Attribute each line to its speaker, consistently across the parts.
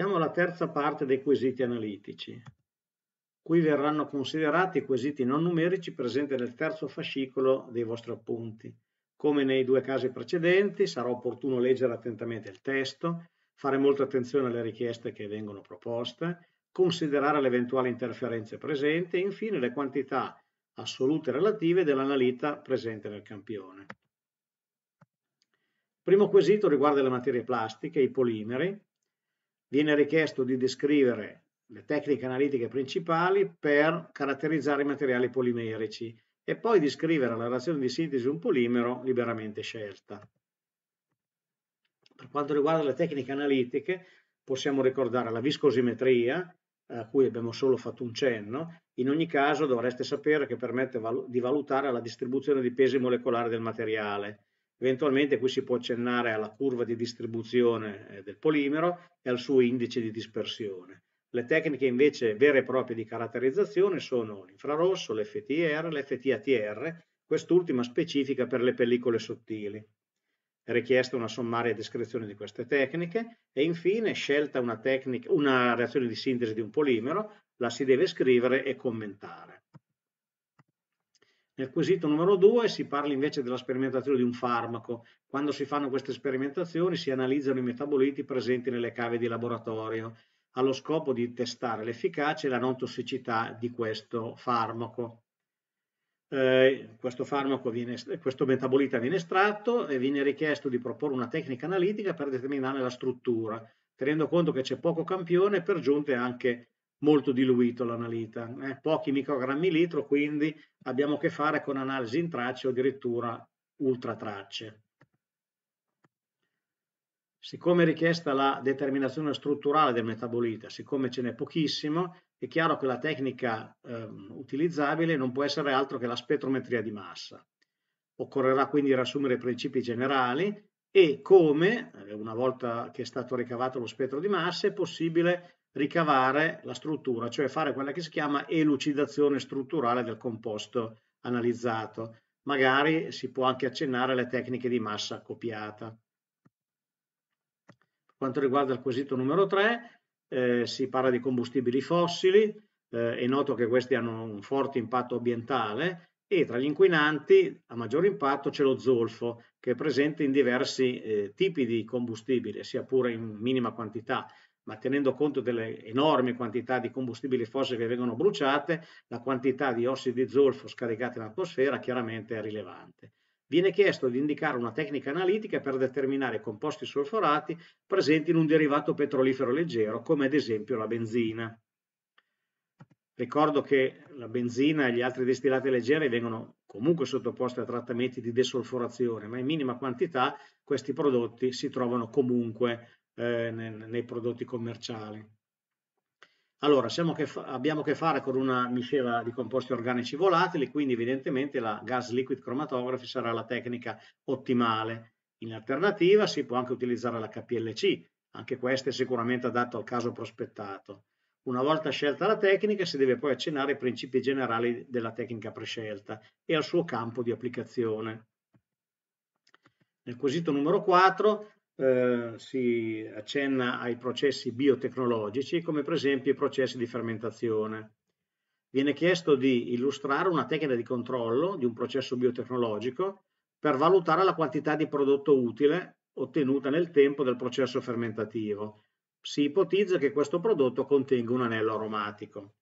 Speaker 1: Siamo alla terza parte dei quesiti analitici. Qui verranno considerati i quesiti non numerici presenti nel terzo fascicolo dei vostri appunti. Come nei due casi precedenti, sarà opportuno leggere attentamente il testo, fare molta attenzione alle richieste che vengono proposte, considerare le eventuali interferenze presenti e infine le quantità assolute relative dell'analita presente nel campione. primo quesito riguarda le materie plastiche, i polimeri, viene richiesto di descrivere le tecniche analitiche principali per caratterizzare i materiali polimerici e poi di scrivere la relazione di sintesi di un polimero liberamente scelta. Per quanto riguarda le tecniche analitiche, possiamo ricordare la viscosimetria, eh, a cui abbiamo solo fatto un cenno, in ogni caso dovreste sapere che permette di valutare la distribuzione di pesi molecolari del materiale. Eventualmente qui si può accennare alla curva di distribuzione eh, del polimero e al suo indice di dispersione. Le tecniche invece vere e proprie di caratterizzazione sono l'infrarosso, l'FTR, l'FTATR, quest'ultima specifica per le pellicole sottili. È richiesta una sommaria descrizione di queste tecniche e infine scelta una, tecnica, una reazione di sintesi di un polimero, la si deve scrivere e commentare. Nel quesito numero 2 si parla invece della sperimentazione di un farmaco. Quando si fanno queste sperimentazioni si analizzano i metaboliti presenti nelle cave di laboratorio allo scopo di testare l'efficacia e la non tossicità di questo farmaco. Eh, questo, farmaco viene, questo metabolita viene estratto e viene richiesto di proporre una tecnica analitica per determinare la struttura, tenendo conto che c'è poco campione e per giunte anche molto diluito l'analita, eh? pochi microgrammi litro, quindi abbiamo a che fare con analisi in tracce o addirittura ultra tracce. Siccome è richiesta la determinazione strutturale del metabolita, siccome ce n'è pochissimo, è chiaro che la tecnica eh, utilizzabile non può essere altro che la spettrometria di massa. Occorrerà quindi riassumere i principi generali e come, eh, una volta che è stato ricavato lo spettro di massa, è possibile ricavare la struttura, cioè fare quella che si chiama elucidazione strutturale del composto analizzato. Magari si può anche accennare alle tecniche di massa copiata. Per quanto riguarda il quesito numero 3, eh, si parla di combustibili fossili, eh, è noto che questi hanno un forte impatto ambientale e tra gli inquinanti a maggior impatto c'è lo zolfo che è presente in diversi eh, tipi di combustibile, sia pure in minima quantità, ma tenendo conto delle enormi quantità di combustibili fossili che vengono bruciate, la quantità di ossidi di zolfo scaricati in atmosfera chiaramente è rilevante. Viene chiesto di indicare una tecnica analitica per determinare i composti solforati presenti in un derivato petrolifero leggero, come ad esempio la benzina. Ricordo che la benzina e gli altri distillati leggeri vengono comunque sottoposti a trattamenti di desolforazione, ma in minima quantità questi prodotti si trovano comunque eh, nei, nei, prodotti commerciali. Allora, siamo che abbiamo a che fare con una miscela di composti organici volatili, quindi evidentemente la gas liquid chromatography sarà la tecnica ottimale. In alternativa si può anche utilizzare la KPLC, anche questa è sicuramente adatta al caso prospettato. Una volta scelta la tecnica si deve poi accennare ai principi generali della tecnica prescelta e al suo campo di applicazione. Nel quesito numero 4 eh, si accenna ai processi biotecnologici, come per esempio i processi di fermentazione. Viene chiesto di illustrare una tecnica di controllo di un processo biotecnologico per valutare la quantità di prodotto utile ottenuta nel tempo del processo fermentativo. Si ipotizza che questo prodotto contenga un anello aromatico.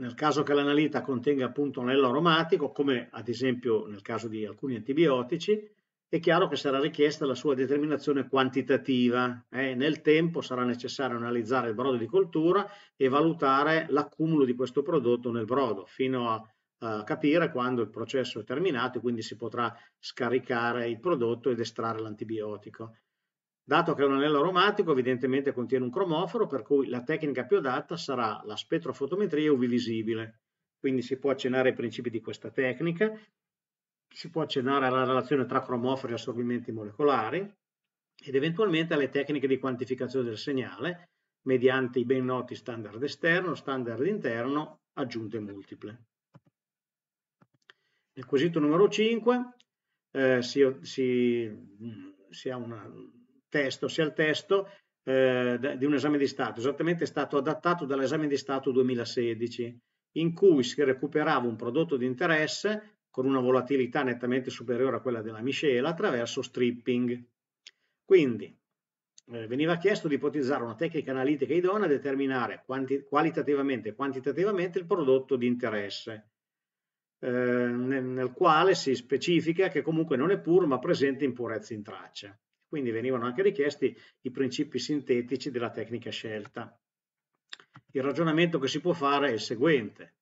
Speaker 1: nel caso che l'analita contenga appunto anello aromatico, come ad esempio nel caso di alcuni antibiotici, è chiaro che sarà richiesta la sua determinazione quantitativa. Eh? Nel tempo sarà necessario analizzare il brodo di coltura e valutare l'accumulo di questo prodotto nel brodo, fino a Uh, capire quando il processo è terminato e quindi si potrà scaricare il prodotto ed estrarre l'antibiotico. Dato che è un anello aromatico, evidentemente contiene un cromoforo, per cui la tecnica più adatta sarà la spettrofotometria UV-visibile. Quindi si può accennare ai principi di questa tecnica, si può accennare alla relazione tra cromofori e assorbimenti molecolari ed eventualmente alle tecniche di quantificazione del segnale mediante i ben noti standard esterno, standard interno, aggiunte multiple. Nel quesito numero 5 eh, si, si, mm, si ha una, testo sia il testo eh, di un esame di Stato, esattamente è stato adattato dall'esame di Stato 2016, in cui si recuperava un prodotto di interesse con una volatilità nettamente superiore a quella della miscela attraverso stripping. Quindi eh, veniva chiesto di ipotizzare una tecnica analitica idonea a determinare quanti, qualitativamente e quantitativamente il prodotto di interesse. Eh, nel, nel quale si specifica che comunque non è puro ma presente impurezze in traccia. Quindi venivano anche richiesti i principi sintetici della tecnica scelta. Il ragionamento che si può fare è il seguente.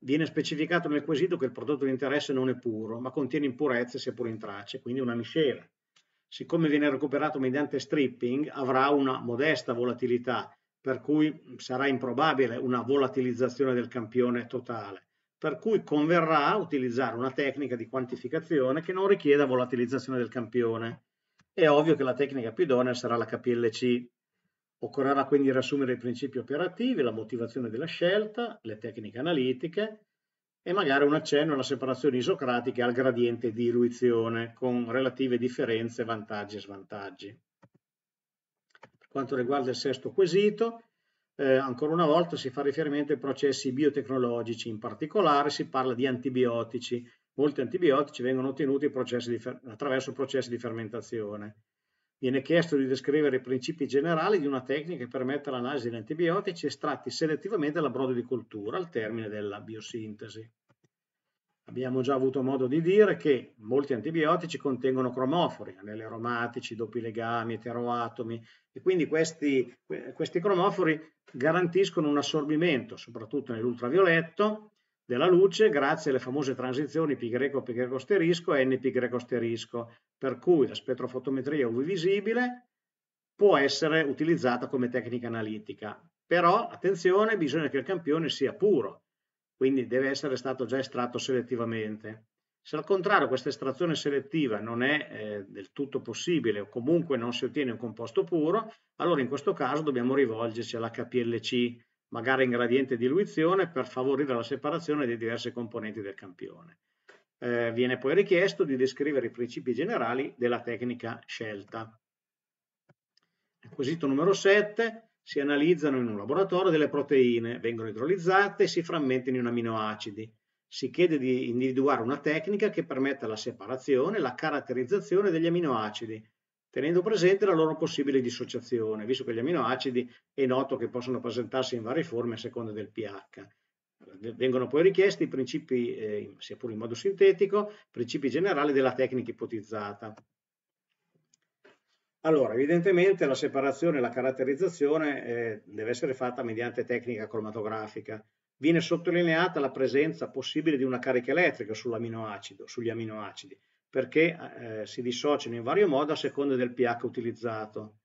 Speaker 1: Viene specificato nel quesito che il prodotto di interesse non è puro, ma contiene impurezze seppur in tracce, quindi una miscela. Siccome viene recuperato mediante stripping, avrà una modesta volatilità, per cui sarà improbabile una volatilizzazione del campione totale. Per cui converrà utilizzare una tecnica di quantificazione che non richieda volatilizzazione del campione. È ovvio che la tecnica più idonea sarà la KPLC. Occorrerà quindi riassumere i principi operativi, la motivazione della scelta, le tecniche analitiche e magari un accenno alla separazione isocratica e al gradiente di diluizione con relative differenze, vantaggi e svantaggi. Per quanto riguarda il sesto quesito, eh, ancora una volta si fa riferimento ai processi biotecnologici, in particolare si parla di antibiotici molti antibiotici vengono ottenuti processi attraverso processi di fermentazione. Viene chiesto di descrivere i principi generali di una tecnica che permette l'analisi di antibiotici estratti selettivamente dalla brodo di coltura al termine della biosintesi. Abbiamo già avuto modo di dire che molti antibiotici contengono cromofori, anelli aromatici, doppi legami, eteroatomi e quindi questi, questi cromofori garantiscono un assorbimento, soprattutto nell'ultravioletto, della luce grazie alle famose transizioni π π asterisco e n nπ asterisco, per cui la spettrofotometria UV visibile può essere utilizzata come tecnica analitica. Però, attenzione, bisogna che il campione sia puro, quindi deve essere stato già estratto selettivamente. Se al contrario questa estrazione selettiva non è eh, del tutto possibile o comunque non si ottiene un composto puro, allora in questo caso dobbiamo rivolgerci all'HPLC, magari in gradiente di diluizione, per favorire la separazione dei diversi componenti del campione. Eh, viene poi richiesto di descrivere i principi generali della tecnica scelta. Nel quesito numero 7 si analizzano in un laboratorio delle proteine, vengono idrolizzate e si frammentano in aminoacidi. Si chiede di individuare una tecnica che permetta la separazione e la caratterizzazione degli aminoacidi, tenendo presente la loro possibile dissociazione, visto che gli aminoacidi è noto che possono presentarsi in varie forme a seconda del pH. Vengono poi richiesti i principi, eh, sia pure in modo sintetico, principi generali della tecnica ipotizzata. Allora, evidentemente la separazione e la caratterizzazione eh, deve essere fatta mediante tecnica cromatografica. Viene sottolineata la presenza possibile di una carica elettrica sull'aminoacido, sugli aminoacidi, perché eh, eh, si dissociano in vario modo a seconda del pH utilizzato.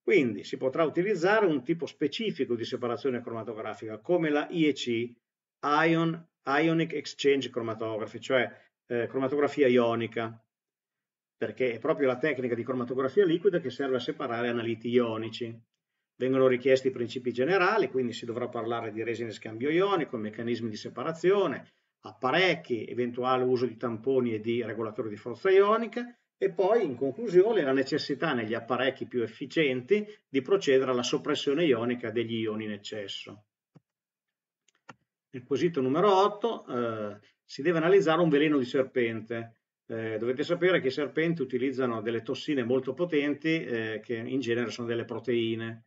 Speaker 1: Quindi si potrà utilizzare un tipo specifico di separazione cromatografica come la IEC, Ion, Ionic Exchange Chromatography, cioè eh, cromatografia ionica, perché è proprio la tecnica di cromatografia liquida che serve a separare analiti ionici. Vengono richiesti i principi generali, quindi si dovrà parlare di resine scambio ionico, meccanismi di separazione, apparecchi, eventuale uso di tamponi e di regolatori di forza ionica e poi in conclusione la necessità negli apparecchi più efficienti di procedere alla soppressione ionica degli ioni in eccesso. Nel quesito numero 8 eh, si deve analizzare un veleno di serpente. Eh, dovete sapere che i serpenti utilizzano delle tossine molto potenti eh, che in genere sono delle proteine.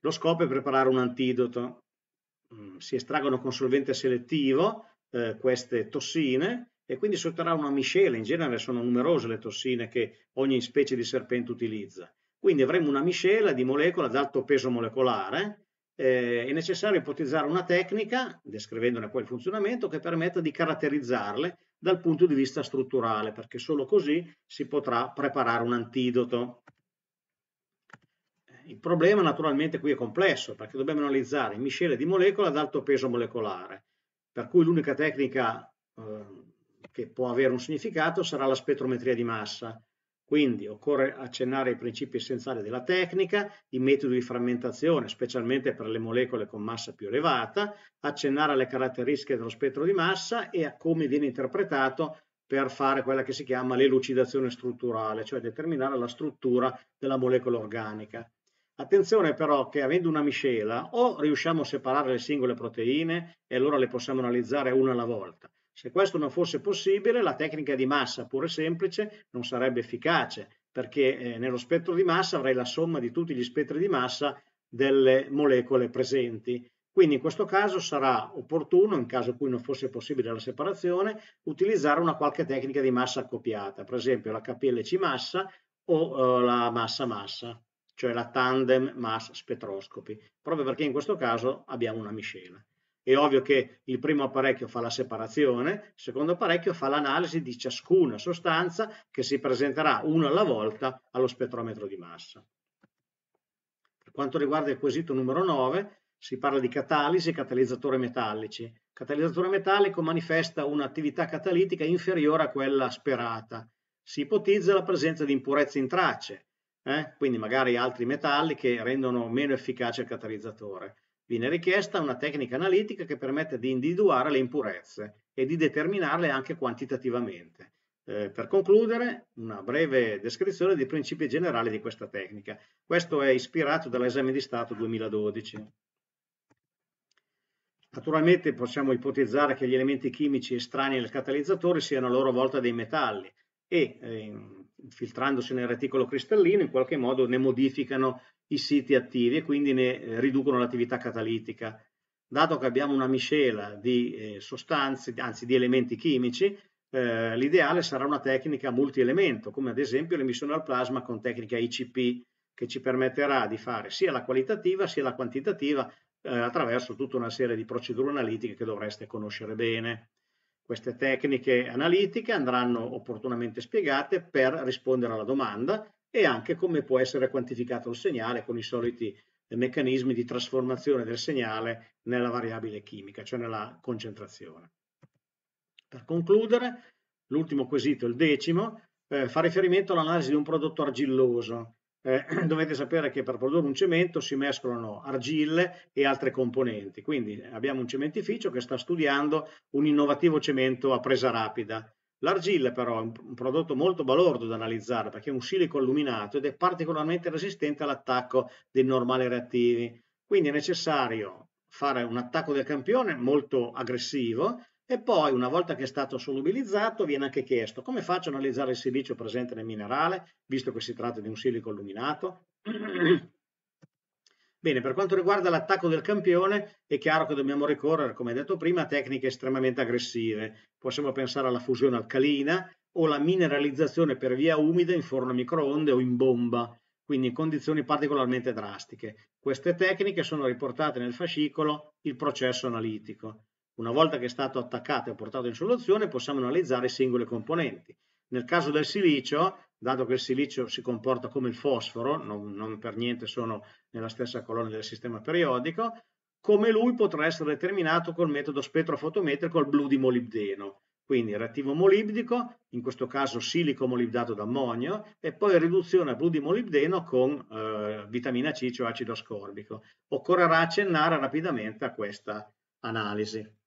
Speaker 1: Lo scopo è preparare un antidoto. Mm, si estraggono con solvente selettivo eh, queste tossine e quindi solterà una miscela, in genere sono numerose le tossine che ogni specie di serpente utilizza. Quindi avremo una miscela di molecole ad alto peso molecolare, eh, è necessario ipotizzare una tecnica, descrivendone poi il funzionamento, che permetta di caratterizzarle dal punto di vista strutturale, perché solo così si potrà preparare un antidoto. Il problema naturalmente qui è complesso, perché dobbiamo analizzare miscele di molecole ad alto peso molecolare. Per cui l'unica tecnica eh, che può avere un significato sarà la spettrometria di massa. Quindi occorre accennare ai principi essenziali della tecnica, i metodi di frammentazione, specialmente per le molecole con massa più elevata, accennare alle caratteristiche dello spettro di massa e a come viene interpretato per fare quella che si chiama l'elucidazione strutturale, cioè determinare la struttura della molecola organica. Attenzione però che avendo una miscela o riusciamo a separare le singole proteine e allora le possiamo analizzare una alla volta. Se questo non fosse possibile la tecnica di massa pure semplice non sarebbe efficace perché eh, nello spettro di massa avrei la somma di tutti gli spettri di massa delle molecole presenti. Quindi in questo caso sarà opportuno, in caso cui non fosse possibile la separazione, utilizzare una qualche tecnica di massa accoppiata, per esempio la KLC massa o eh, la massa massa cioè la tandem mass spettroscopy, proprio perché in questo caso abbiamo una miscela. È ovvio che il primo apparecchio fa la separazione, il secondo apparecchio fa l'analisi di ciascuna sostanza che si presenterà una alla volta allo spettrometro di massa. Per quanto riguarda il quesito numero 9, si parla di catalisi e catalizzatori metallici. Il catalizzatore metallico manifesta un'attività catalitica inferiore a quella sperata. Si ipotizza la presenza di impurezze in tracce, eh? quindi magari altri metalli che rendono meno efficace il catalizzatore. Viene richiesta una tecnica analitica che permette di individuare le impurezze e di determinarle anche quantitativamente. Eh, per concludere, una breve descrizione dei principi generali di questa tecnica. Questo è ispirato dall'esame di Stato 2012. Naturalmente possiamo ipotizzare che gli elementi chimici estranei al catalizzatore siano a loro volta dei metalli e eh, filtrandosi nel reticolo cristallino, in qualche modo ne modificano i siti attivi e quindi ne eh, riducono l'attività catalitica. Dato che abbiamo una miscela di eh, sostanze, anzi di elementi chimici, eh, l'ideale sarà una tecnica multielemento, come ad esempio l'emissione al plasma con tecnica ICP, che ci permetterà di fare sia la qualitativa sia la quantitativa eh, attraverso tutta una serie di procedure analitiche che dovreste conoscere bene. Queste tecniche analitiche andranno opportunamente spiegate per rispondere alla domanda e anche come può essere quantificato il segnale con i soliti eh, meccanismi di trasformazione del segnale nella variabile chimica, cioè nella concentrazione. Per concludere, l'ultimo quesito, il decimo, eh, fa riferimento all'analisi di un prodotto argilloso eh, dovete sapere che per produrre un cemento si mescolano argille e altre componenti, quindi eh, abbiamo un cementificio che sta studiando un innovativo cemento a presa rapida. L'argilla però è un prodotto molto balordo da analizzare perché è un silico alluminato ed è particolarmente resistente all'attacco dei normali reattivi, quindi è necessario fare un attacco del campione molto aggressivo e poi, una volta che è stato solubilizzato, viene anche chiesto come faccio a analizzare il silicio presente nel minerale, visto che si tratta di un silico illuminato. Bene, per quanto riguarda l'attacco del campione, è chiaro che dobbiamo ricorrere, come detto prima, a tecniche estremamente aggressive. Possiamo pensare alla fusione alcalina o la mineralizzazione per via umida in forno a microonde o in bomba, quindi in condizioni particolarmente drastiche. Queste tecniche sono riportate nel fascicolo Il processo analitico. Una volta che è stato attaccato e portato in soluzione possiamo analizzare i singoli componenti. Nel caso del silicio, dato che il silicio si comporta come il fosforo, non, non per niente sono nella stessa colonna del sistema periodico, come lui potrà essere determinato col metodo spettrofotometrico al blu di molibdeno. Quindi reattivo molibdico, in questo caso silico molibdato d'ammonio, e poi riduzione a blu di molibdeno con eh, vitamina C, cioè acido ascorbico. Occorrerà accennare rapidamente a questa analisi.